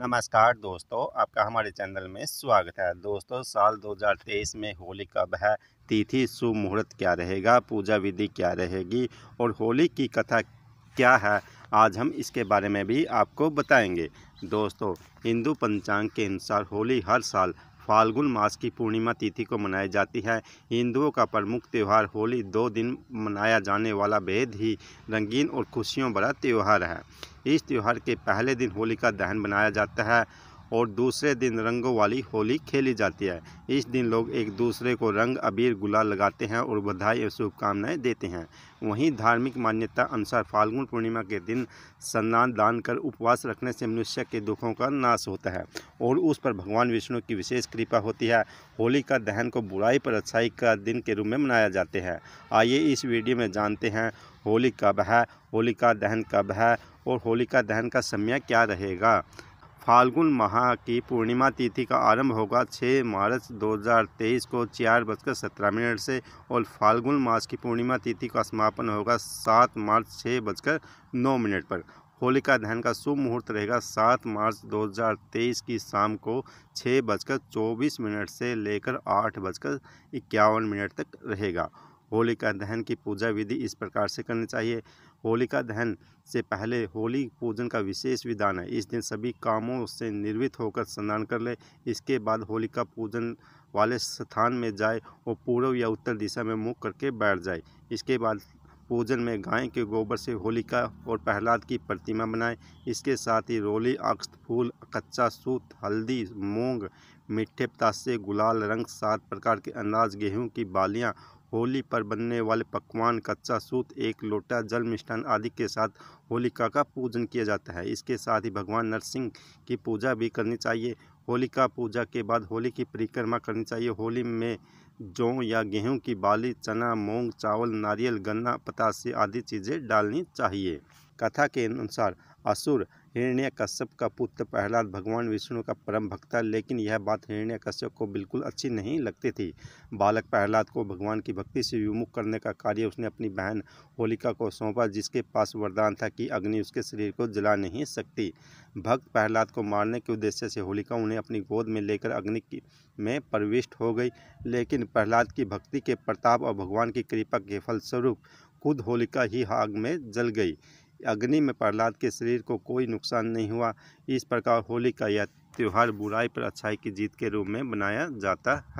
नमस्कार दोस्तों आपका हमारे चैनल में स्वागत है दोस्तों साल 2023 में होली कब है तिथि शुभ मुहूर्त क्या रहेगा पूजा विधि क्या रहेगी और होली की कथा क्या है आज हम इसके बारे में भी आपको बताएंगे दोस्तों हिंदू पंचांग के अनुसार होली हर साल फाल्गुन मास की पूर्णिमा तिथि को मनाई जाती है हिंदुओं का प्रमुख त्यौहार होली दो दिन मनाया जाने वाला बेहद ही रंगीन और खुशियों भरा त्यौहार है इस त्यौहार के पहले दिन होलिका दहन मनाया जाता है और दूसरे दिन रंगों वाली होली खेली जाती है इस दिन लोग एक दूसरे को रंग अबीर गुलाल लगाते हैं और बधाई और शुभकामनाएं देते हैं वहीं धार्मिक मान्यता अनुसार फाल्गुन पूर्णिमा के दिन स्नान दान कर उपवास रखने से मनुष्य के दुखों का नाश होता है और उस पर भगवान विष्णु की विशेष कृपा होती है होली का दहन को बुराई पर अच्छाई का दिन के रूप में मनाया जाते हैं आइए इस वीडियो में जानते हैं होली कब है होलिका दहन कब है और होलिका दहन का समय क्या रहेगा फाल्गुन माह की पूर्णिमा तिथि का आरंभ होगा 6 मार्च 2023 को चार बजकर सत्रह मिनट से और फाल्गुन मास की पूर्णिमा तिथि का समापन होगा 7 मार्च छः बजकर नौ मिनट पर होलिका दहन का शुभ मुहूर्त रहेगा 7 मार्च 2023 की शाम को छः बजकर चौबीस मिनट से लेकर आठ बजकर इक्यावन मिनट तक रहेगा होलिका दहन की पूजा विधि इस प्रकार से करनी चाहिए होलिका दहन से पहले होली पूजन का विशेष विधान है इस दिन सभी कामों से निर्वृत्त होकर स्नान कर ले इसके बाद होलिका पूजन वाले स्थान में जाए और पूर्व या उत्तर दिशा में मुख करके बैठ जाए इसके बाद पूजन में गाय के गोबर से होलिका और प्रहलाद की प्रतिमा बनाए इसके साथ ही रोली अक्ष फूल कच्चा सूत हल्दी मूंग मीठे पतासे गुलाल रंग सात प्रकार के अनाज गेहूं की बालियां होली पर बनने वाले पकवान कच्चा सूत एक लोटा जल मिष्ठान आदि के साथ होलिका का पूजन किया जाता है इसके साथ ही भगवान नरसिंह की पूजा भी करनी चाहिए होलिका पूजा के बाद होली की परिक्रमा करनी चाहिए होली में जौ या गेहूं की बाली चना मूंग चावल नारियल गन्ना पतासे आदि चीज़ें डालनी चाहिए कथा के अनुसार असुर हिरण्य कश्यप का पुत्र प्रहलाद भगवान विष्णु का परम भक्त है लेकिन यह बात हिरण्य कश्यप को बिल्कुल अच्छी नहीं लगती थी बालक प्रहलाद को भगवान की भक्ति से विमुख करने का कार्य उसने अपनी बहन होलिका को सौंपा जिसके पास वरदान था कि अग्नि उसके शरीर को जला नहीं सकती भक्त प्रहलाद को मारने के उद्देश्य से होलिका उन्हें अपनी गोद में लेकर अग्नि में प्रविष्ट हो गई लेकिन प्रहलाद की भक्ति के प्रताप और भगवान की कृपा के फलस्वरूप खुद होलिका ही आग में जल गई अग्नि में प्रहलाद के शरीर को कोई नुकसान नहीं हुआ इस प्रकार होली का यह त्यौहार बुराई पर अच्छाई की जीत के रूप में मनाया जाता है